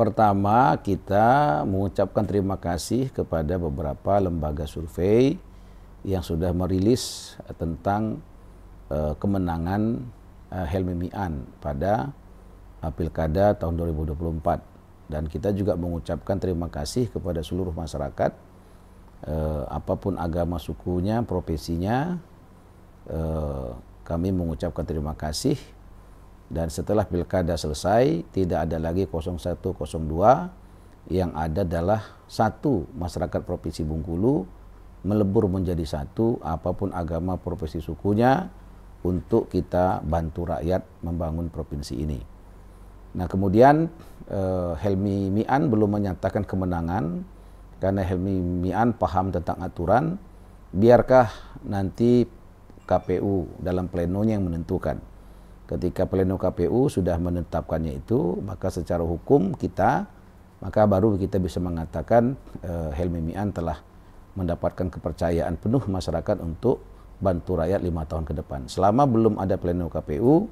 Pertama, kita mengucapkan terima kasih kepada beberapa lembaga survei yang sudah merilis tentang uh, kemenangan uh, Helmi Mian pada uh, Pilkada tahun 2024. Dan kita juga mengucapkan terima kasih kepada seluruh masyarakat, uh, apapun agama sukunya, profesinya, uh, kami mengucapkan terima kasih dan setelah pilkada selesai, tidak ada lagi 0102 yang ada adalah satu masyarakat Provinsi Bungkulu melebur menjadi satu apapun agama profesi sukunya untuk kita bantu rakyat membangun provinsi ini. Nah kemudian eh, Helmi Mian belum menyatakan kemenangan karena Helmi Mian paham tentang aturan biarkah nanti KPU dalam plenonya yang menentukan ketika pleno KPU sudah menetapkannya itu maka secara hukum kita maka baru kita bisa mengatakan eh, Helmi Mian telah mendapatkan kepercayaan penuh masyarakat untuk bantu rakyat lima tahun ke depan. Selama belum ada pleno KPU,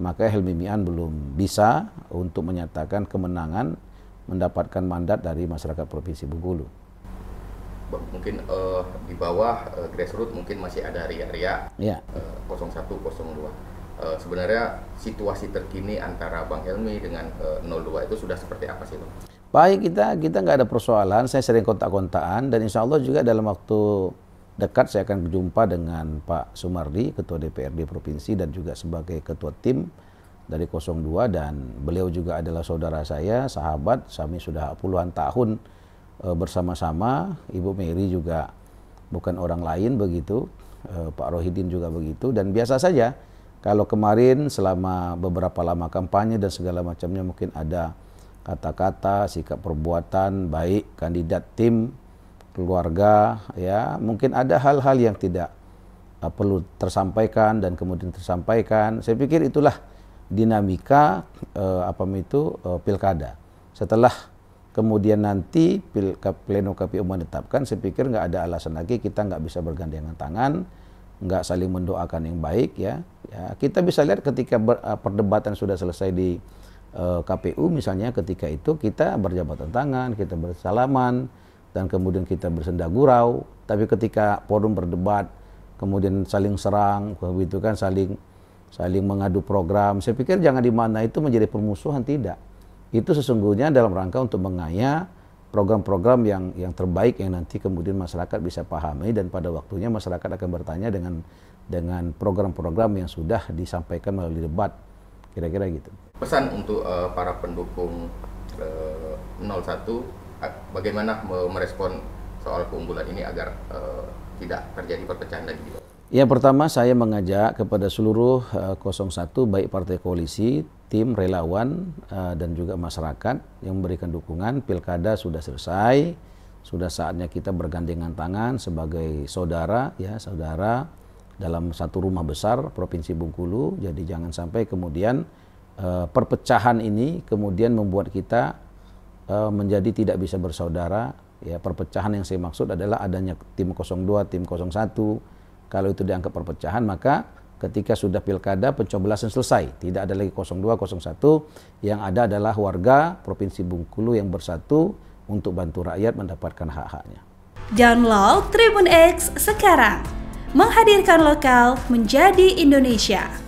maka Helmi Mian belum bisa untuk menyatakan kemenangan mendapatkan mandat dari masyarakat Provinsi Bengkulu. Mungkin uh, di bawah uh, eh, grassroots mungkin masih ada riak-riak ya. uh, eh, 01, uh, sebenarnya situasi terkini antara Bang Helmi dengan uh, eh, 02 itu sudah seperti apa sih Bang? Baik kita kita nggak ada persoalan. Saya sering kontak-kontakan dan insya Allah juga dalam waktu dekat saya akan berjumpa dengan Pak Sumardi, Ketua DPRD Provinsi dan juga sebagai Ketua Tim dari 02 dan beliau juga adalah saudara saya, sahabat, kami sudah puluhan tahun e, bersama-sama, Ibu Mary juga bukan orang lain begitu, e, Pak Rohidin juga begitu dan biasa saja kalau kemarin selama beberapa lama kampanye dan segala macamnya mungkin ada kata-kata, sikap perbuatan baik kandidat tim keluarga ya mungkin ada hal-hal yang tidak uh, perlu tersampaikan dan kemudian tersampaikan saya pikir itulah dinamika uh, apa itu uh, pilkada setelah kemudian nanti pil, pleno KPU menetapkan saya pikir nggak ada alasan lagi kita nggak bisa bergandengan tangan nggak saling mendoakan yang baik ya Ya, kita bisa lihat ketika ber, eh, perdebatan sudah selesai di uh, eh, KPU misalnya ketika itu kita berjabatan tangan, kita bersalaman dan kemudian kita bersenda gurau. Tapi ketika forum berdebat kemudian saling serang, begitu kan saling saling mengadu program. Saya pikir jangan di mana itu menjadi permusuhan tidak. Itu sesungguhnya dalam rangka untuk mengayak program-program yang yang terbaik yang nanti kemudian masyarakat bisa pahami dan pada waktunya masyarakat akan bertanya dengan dengan program-program yang sudah disampaikan melalui debat kira-kira gitu. Pesan untuk uh, para pendukung uh, eh, 01 bagaimana merespon soal keunggulan ini agar uh, tidak terjadi perpecahan lagi. Yang pertama saya mengajak kepada seluruh uh, eh, 01 baik partai koalisi, tim relawan uh, dan juga masyarakat yang memberikan dukungan pilkada sudah selesai, sudah saatnya kita bergandengan tangan sebagai saudara ya saudara dalam satu rumah besar provinsi Bengkulu. Jadi jangan sampai kemudian uh, perpecahan ini kemudian membuat kita uh, menjadi tidak bisa bersaudara. Ya perpecahan yang saya maksud adalah adanya tim 02, tim 01 kalau itu dianggap perpecahan, maka ketika sudah pilkada pencoblosan selesai, tidak ada lagi 02, 01, yang ada adalah warga Provinsi Bungkulu yang bersatu untuk bantu rakyat mendapatkan hak-haknya. Download Tribun X sekarang, menghadirkan lokal menjadi Indonesia.